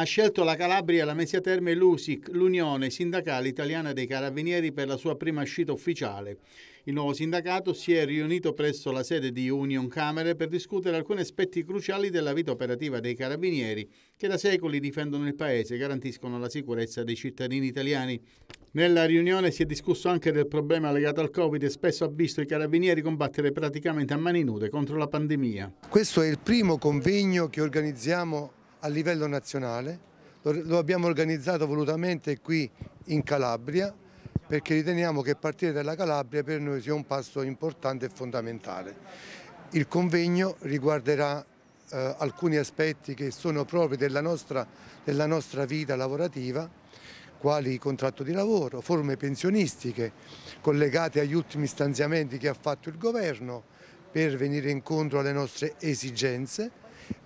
ha scelto la Calabria e la Mesia Terme l'USIC, l'Unione Sindacale Italiana dei Carabinieri, per la sua prima uscita ufficiale. Il nuovo sindacato si è riunito presso la sede di Union Camere per discutere alcuni aspetti cruciali della vita operativa dei carabinieri, che da secoli difendono il paese e garantiscono la sicurezza dei cittadini italiani. Nella riunione si è discusso anche del problema legato al Covid e spesso ha visto i carabinieri combattere praticamente a mani nude contro la pandemia. Questo è il primo convegno che organizziamo a livello nazionale, lo, abbiamo organizzato volutamente qui in Calabria perché riteniamo che partire dalla Calabria per noi sia un passo importante e fondamentale. Il convegno riguarderà eh, alcuni aspetti che sono propri della nostra, della nostra vita lavorativa, quali contratto di lavoro, forme pensionistiche collegate agli ultimi stanziamenti che ha fatto il governo per venire incontro alle nostre esigenze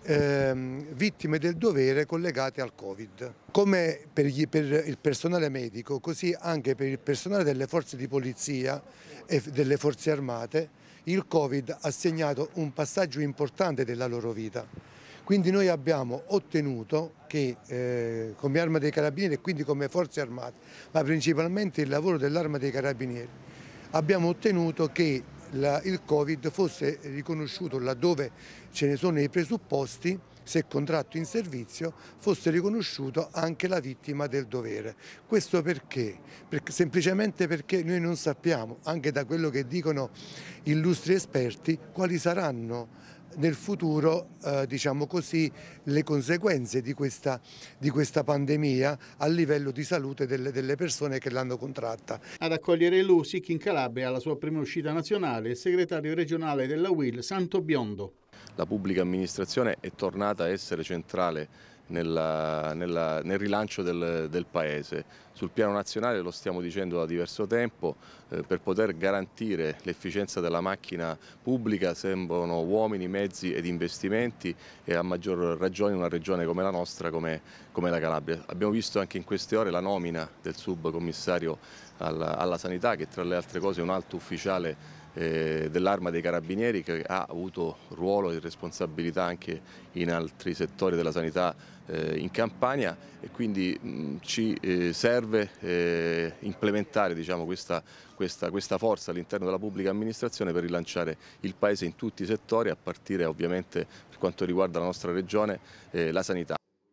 ehm, vittime del dovere collegate al Covid. Come per, gli, per, il personale medico, così anche per il personale delle forze di polizia e delle forze armate, il Covid ha segnato un passaggio importante della loro vita. Quindi noi abbiamo ottenuto che eh, come arma dei carabinieri e quindi come forze armate, ma principalmente il lavoro dell'arma dei carabinieri, abbiamo ottenuto che la, il Covid fosse riconosciuto laddove ce ne sono i presupposti se contratto in servizio, fosse riconosciuto anche la vittima del dovere. Questo perché? perché? Semplicemente perché noi non sappiamo, anche da quello che dicono illustri esperti, quali saranno nel futuro eh, diciamo così, le conseguenze di questa, di questa, pandemia a livello di salute delle, delle persone che l'hanno contratta. Ad accogliere l'USIC in Calabria alla sua prima uscita nazionale il segretario regionale della UIL Santo Biondo. La pubblica amministrazione è tornata a essere centrale nella, nella, nel rilancio del, del, Paese. Sul piano nazionale lo stiamo dicendo da diverso tempo, eh, per poter garantire l'efficienza della macchina pubblica servono uomini, mezzi ed investimenti e a maggior ragione una regione come la nostra, come, come la Calabria. Abbiamo visto anche in queste ore la nomina del subcommissario alla, alla sanità che tra le altre cose è un alto ufficiale eh, dell'arma dei carabinieri che ha avuto ruolo e responsabilità anche in altri settori della sanità eh, in Campania e quindi ci eh, serve implementare diciamo, questa, questa, questa, forza all'interno della pubblica amministrazione per rilanciare il Paese in tutti i settori a partire ovviamente per quanto riguarda la nostra regione la sanità.